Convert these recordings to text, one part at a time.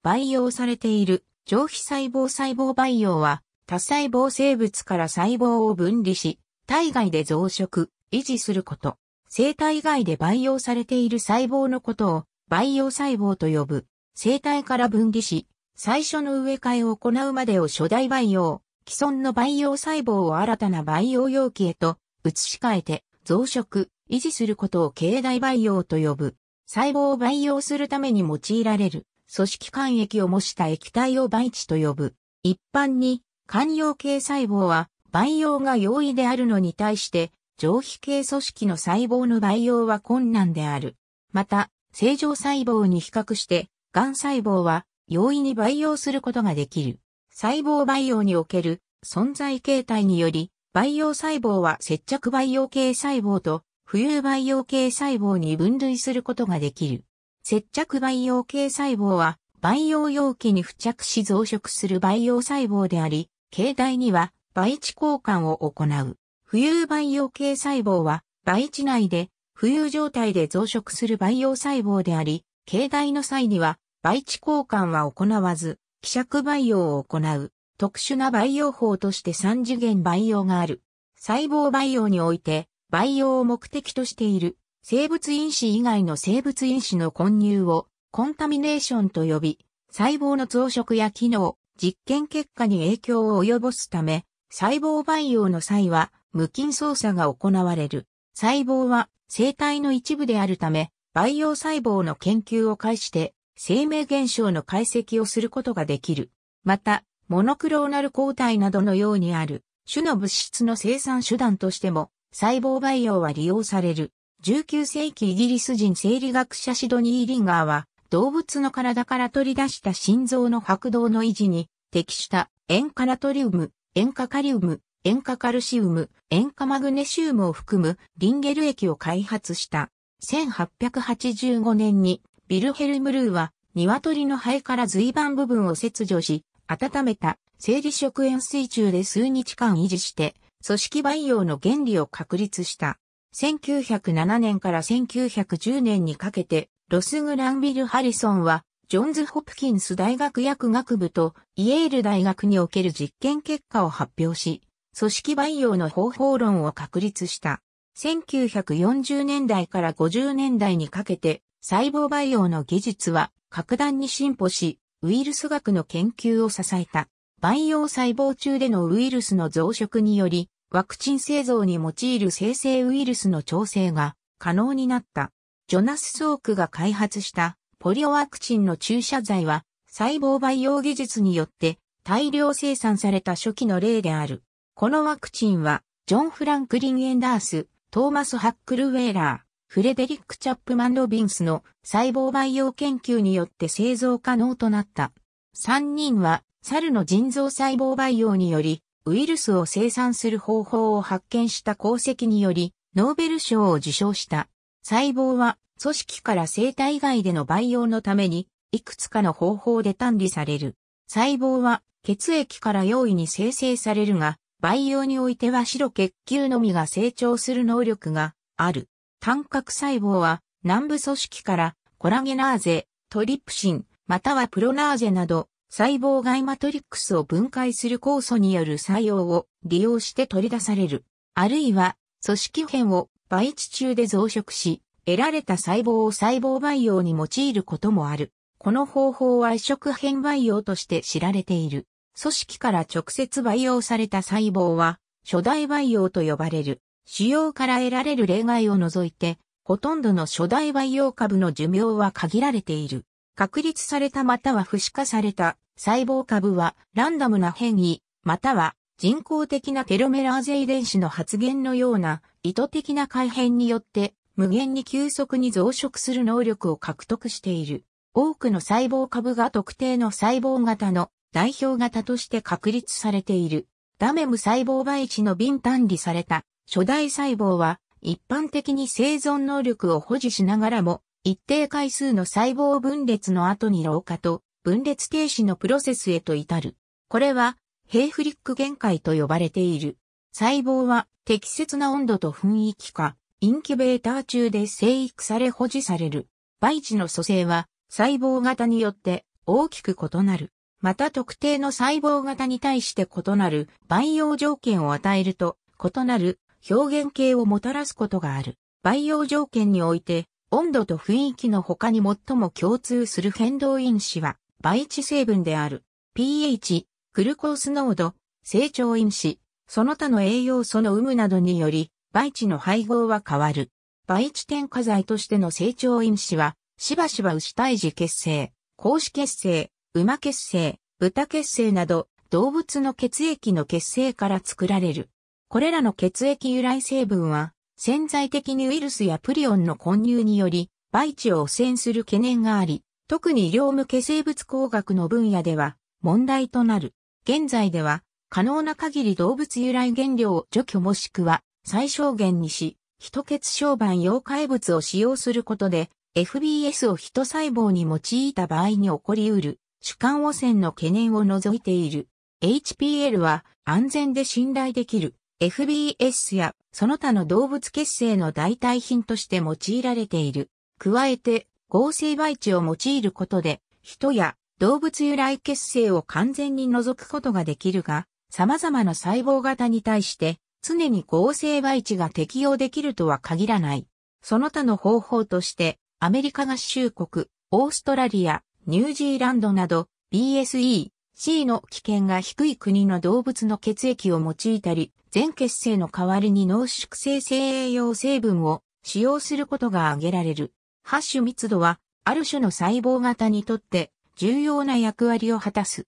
培養されている上皮細胞細胞培養は多細胞生物から細胞を分離し、体外で増殖、維持すること。生体外で培養されている細胞のことを培養細胞と呼ぶ。生体から分離し、最初の植え替えを行うまでを初代培養、既存の培養細胞を新たな培養容器へと移し替えて増殖、維持することを経代培養と呼ぶ。細胞を培養するために用いられる組織間液を模した液体を培地と呼ぶ。一般に、肝陽系細胞は、培養が容易であるのに対して、上皮系組織の細胞の培養は困難である。また、正常細胞に比較して、癌細胞は容易に培養することができる。細胞培養における存在形態により、培養細胞は接着培養系細胞と浮遊培養系細胞に分類することができる。接着培養系細胞は、培養容器に付着し増殖する培養細胞であり、形態には培地交換を行う。浮遊培養系細胞は、培地内で浮遊状態で増殖する培養細胞であり、形態の際には培地交換は行わず、希釈培養を行う。特殊な培養法として三次元培養がある。細胞培養において、培養を目的としている生物因子以外の生物因子の混入をコンタミネーションと呼び、細胞の増殖や機能、実験結果に影響を及ぼすため、細胞培養の際は無菌操作が行われる。細胞は生体の一部であるため、培養細胞の研究を介して生命現象の解析をすることができる。また、モノクローナル抗体などのようにある種の物質の生産手段としても細胞培養は利用される。19世紀イギリス人生理学者シドニー・リンガーは、動物の体から取り出した心臓の拍動の維持に適した塩化ナトリウム、塩化カリウム、塩化カルシウム、塩化マグネシウムを含むリンゲル液を開発した。1885年にビルヘルムルーは鶏の肺から随番部分を切除し、温めた生理食塩水中で数日間維持して、組織培養の原理を確立した。1907年から1910年にかけて、ロス・グランビル・ハリソンは、ジョンズ・ホプキンス大学薬学部とイエール大学における実験結果を発表し、組織培養の方法論を確立した。1940年代から50年代にかけて、細胞培養の技術は格段に進歩し、ウイルス学の研究を支えた。培養細胞中でのウイルスの増殖により、ワクチン製造に用いる生成ウイルスの調整が可能になった。ジョナス・ソークが開発したポリオワクチンの注射剤は細胞培養技術によって大量生産された初期の例である。このワクチンはジョン・フランクリン・エンダース、トーマス・ハックル・ウェーラー、フレデリック・チャップマン・ロビンスの細胞培養研究によって製造可能となった。3人は猿の腎臓細胞培養によりウイルスを生産する方法を発見した功績により、ノーベル賞を受賞した。細胞は組織から生体以外での培養のために、いくつかの方法で単理される。細胞は血液から容易に生成されるが、培養においては白血球のみが成長する能力がある。単核細胞は南部組織からコラゲナーゼ、トリプシン、またはプロナーゼなど細胞外マトリックスを分解する酵素による作用を利用して取り出される。あるいは、組織片を培地中で増殖し、得られた細胞を細胞培養に用いることもある。この方法は移植片培養として知られている。組織から直接培養された細胞は、初代培養と呼ばれる。腫瘍から得られる例外を除いて、ほとんどの初代培養株の寿命は限られている。確立されたまたは不死化された細胞株はランダムな変異、または人工的なテロメラーゼ遺伝子の発現のような意図的な改変によって無限に急速に増殖する能力を獲得している。多くの細胞株が特定の細胞型の代表型として確立されている。ダメム細胞培地の瓶単理された初代細胞は一般的に生存能力を保持しながらも一定回数の細胞分裂の後に老化と分裂停止のプロセスへと至る。これは、ヘイフリック限界と呼ばれている。細胞は適切な温度と雰囲気か、インキュベーター中で生育され保持される。培地の組成は細胞型によって大きく異なる。また特定の細胞型に対して異なる培養条件を与えると異なる表現形をもたらすことがある。培養条件において温度と雰囲気の他に最も共通する変動因子は、倍値成分である、pH、グルコース濃度、成長因子、その他の栄養素の有無などにより、倍値の配合は変わる。倍値添加剤としての成長因子は、しばしば牛胎児結成、甲子結成、馬結成、豚結成など、動物の血液の結成から作られる。これらの血液由来成分は、潜在的にウイルスやプリオンの混入により、培地を汚染する懸念があり、特に医療向け生物工学の分野では問題となる。現在では可能な限り動物由来原料を除去もしくは最小限にし、人血小板溶解物を使用することで FBS を人細胞に用いた場合に起こり得る主観汚染の懸念を除いている。HPL は安全で信頼できる FBS やその他の動物結成の代替品として用いられている。加えて、合成培地を用いることで、人や動物由来結成を完全に除くことができるが、様々な細胞型に対して、常に合成培地が適用できるとは限らない。その他の方法として、アメリカ合衆国、オーストラリア、ニュージーランドなど、BSE、C の危険が低い国の動物の血液を用いたり、全血清の代わりに濃縮生成栄養成分を使用することが挙げられる。ハッシュ密度は、ある種の細胞型にとって重要な役割を果たす。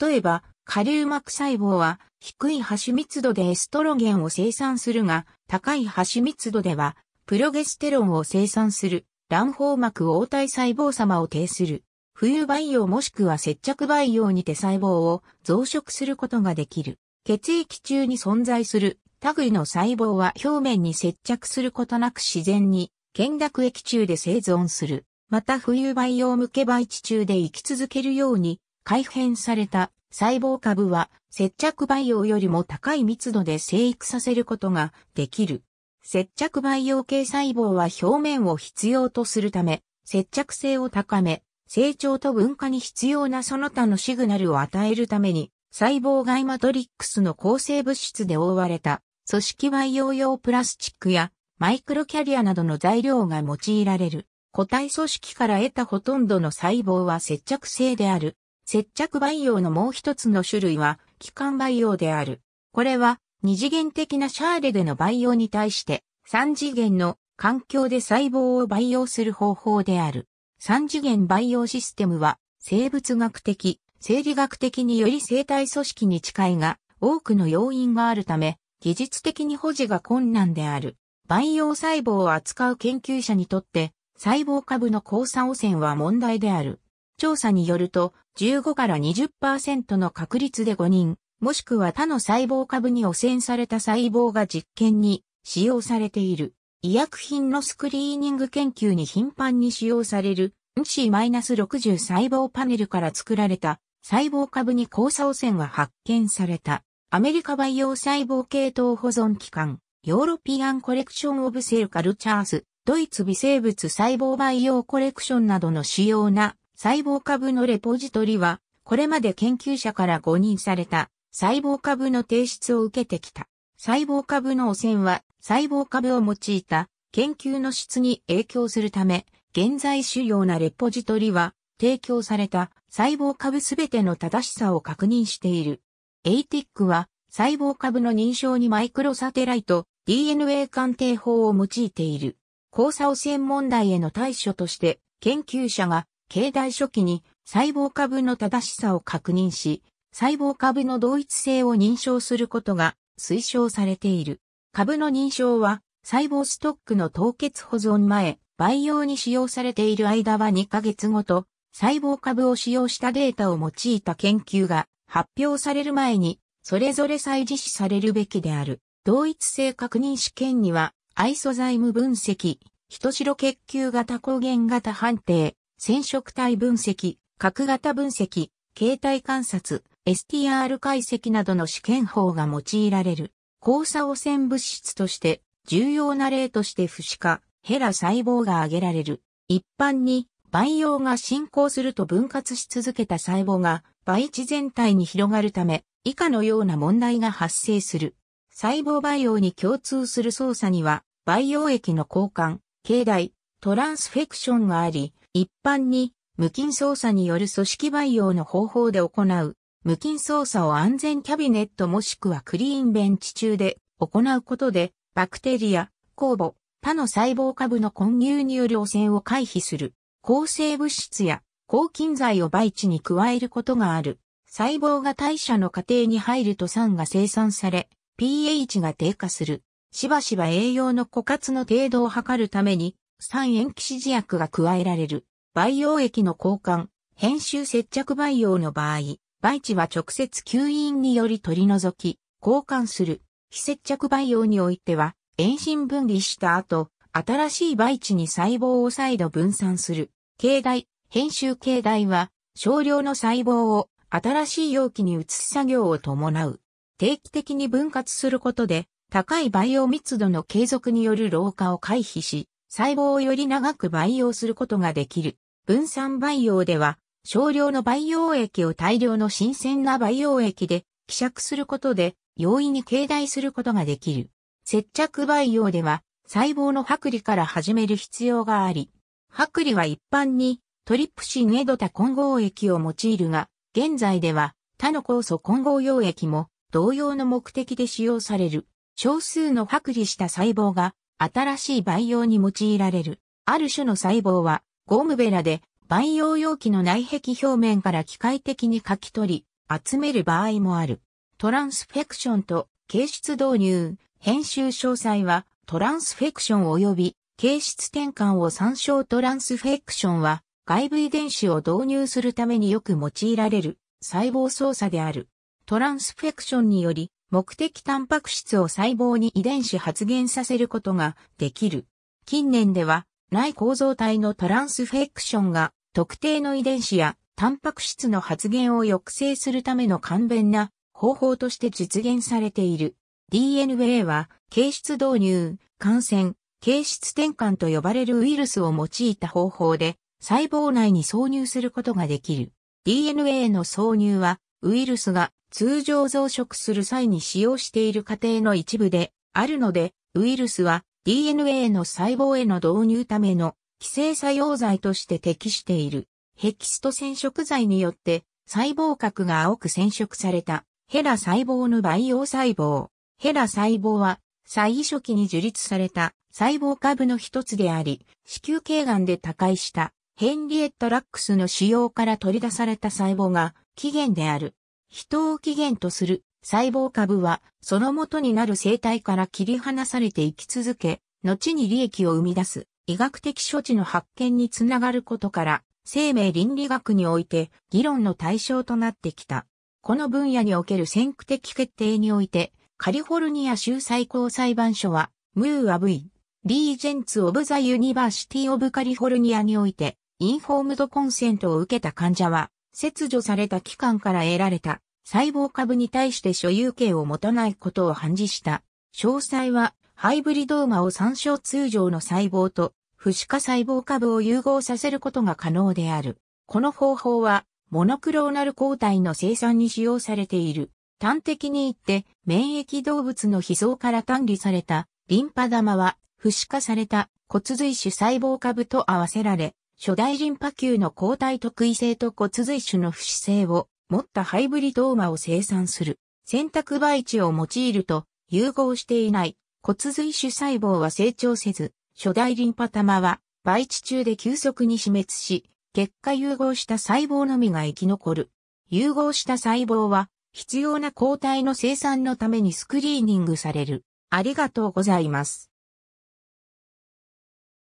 例えば、下流膜細胞は低いハッシュ密度でエストロゲンを生産するが、高いハッシュ密度ではプロゲステロンを生産する卵胞膜応対細胞様を呈する。浮遊培養もしくは接着培養にて細胞を増殖することができる。血液中に存在する類の細胞は表面に接着することなく自然に、見濁液中で生存する。また浮遊培養向け培地中で生き続けるように、改変された細胞株は接着培養よりも高い密度で生育させることができる。接着培養系細胞は表面を必要とするため、接着性を高め、成長と分化に必要なその他のシグナルを与えるために細胞外マトリックスの構成物質で覆われた組織培養用プラスチックやマイクロキャリアなどの材料が用いられる。個体組織から得たほとんどの細胞は接着性である。接着培養のもう一つの種類は、気管培養である。これは、二次元的なシャーレでの培養に対して、三次元の環境で細胞を培養する方法である。三次元培養システムは、生物学的、生理学的により生体組織に近いが、多くの要因があるため、技術的に保持が困難である。培養細胞を扱う研究者にとって、細胞株の交差汚染は問題である。調査によると、15から20%の確率で5人、もしくは他の細胞株に汚染された細胞が実験に使用されている。医薬品のスクリーニング研究に頻繁に使用される C-60 細胞パネルから作られた細胞株に交差汚染が発見された。アメリカ培養細胞系統保存機関、ヨーロピアンコレクションオブセルカルチャーズ、ドイツ微生物細胞培養コレクションなどの主要な細胞株のレポジトリは、これまで研究者から誤認された細胞株の提出を受けてきた。細胞株の汚染は細胞株を用いた研究の質に影響するため、現在主要なレポジトリは提供された細胞株すべての正しさを確認している。ATIC は細胞株の認証にマイクロサテライト DNA 鑑定法を用いている。交差汚染問題への対処として研究者が経済初期に細胞株の正しさを確認し、細胞株の同一性を認証することが推奨されている。株の認証は細胞ストックの凍結保存前、培養に使用されている間は2ヶ月ごと細胞株を使用したデータを用いた研究が発表される前に、それぞれ再実施されるべきである。同一性確認試験には、アイソザイム分析、人白血球型抗原型判定、染色体分析、核型分析、形態観察、STR 解析などの試験法が用いられる。交差汚染物質として、重要な例として不死化、ヘラ細胞が挙げられる。一般に、培養が進行すると分割し続けた細胞が培地全体に広がるため、以下のような問題が発生する。細胞培養に共通する操作には、培養液の交換、経代、トランスフェクションがあり、一般に無菌操作による組織培養の方法で行う、無菌操作を安全キャビネットもしくはクリーンベンチ中で行うことで、バクテリア、酵母、他の細胞株の混入による汚染を回避する。抗生物質や抗菌剤を培地に加えることがある。細胞が代謝の過程に入ると酸が生産され、pH が低下する。しばしば栄養の枯渇の程度を測るために、酸塩基指示薬が加えられる。培養液の交換、編集接着培養の場合、培地は直接吸引により取り除き、交換する。非接着培養においては、遠心分離した後、新しい媒地に細胞を再度分散する。形代、編集形代は、少量の細胞を新しい容器に移す作業を伴う。定期的に分割することで、高い培養密度の継続による老化を回避し、細胞をより長く培養することができる。分散培養では、少量の培養液を大量の新鮮な培養液で希釈することで、容易に形代することができる。接着培養では、細胞の剥離から始める必要があり、剥離は一般にトリプシンエドタ混合液を用いるが、現在では他の酵素混合溶液も同様の目的で使用される。少数の剥離した細胞が新しい培養に用いられる。ある種の細胞はゴムベラで培養容器の内壁表面から機械的に書き取り、集める場合もある。トランスフェクションと形質導入、編集詳細はトランスフェクション及び形質転換を参照トランスフェクションは外部遺伝子を導入するためによく用いられる細胞操作である。トランスフェクションにより目的タンパク質を細胞に遺伝子発現させることができる。近年では内構造体のトランスフェクションが特定の遺伝子やタンパク質の発現を抑制するための簡便な方法として実現されている。DNA は、形質導入、感染、形質転換と呼ばれるウイルスを用いた方法で、細胞内に挿入することができる。DNA の挿入は、ウイルスが通常増殖する際に使用している過程の一部であるので、ウイルスは DNA の細胞への導入ための寄生作用剤として適している。ヘキスト染色剤によって細胞核が青く染色されたヘラ細胞の培養細胞。ヘラ細胞は、最初期に樹立された細胞株の一つであり、子宮頸がんで他界したヘンリエット・ラックスの使用から取り出された細胞が起源である。人を起源とする細胞株は、その元になる生体から切り離されて生き続け、後に利益を生み出す医学的処置の発見につながることから、生命倫理学において議論の対象となってきた。この分野における先駆的決定において、カリフォルニア州最高裁判所は、ムーア V、リージェンツ・オブ・ザ・ユニバーシティ・オブ・カリフォルニアにおいて、インフォームドコンセントを受けた患者は、切除された期間から得られた細胞株に対して所有権を持たないことを判事した。詳細は、ハイブリドーマを参照通常の細胞と、不死化細胞株を融合させることが可能である。この方法は、モノクローナル抗体の生産に使用されている。端的に言って、免疫動物の被層から単離されたリンパ玉は、不死化された骨髄種細胞株と合わせられ、初代リンパ球の抗体特異性と骨髄種の不死性を持ったハイブリドーマを生産する。選択培地を用いると、融合していない骨髄種細胞は成長せず、初代リンパ玉は培地中で急速に死滅し、結果融合した細胞のみが生き残る。融合した細胞は必要な抗体の生産のためにスクリーニングされる。ありがとうございます。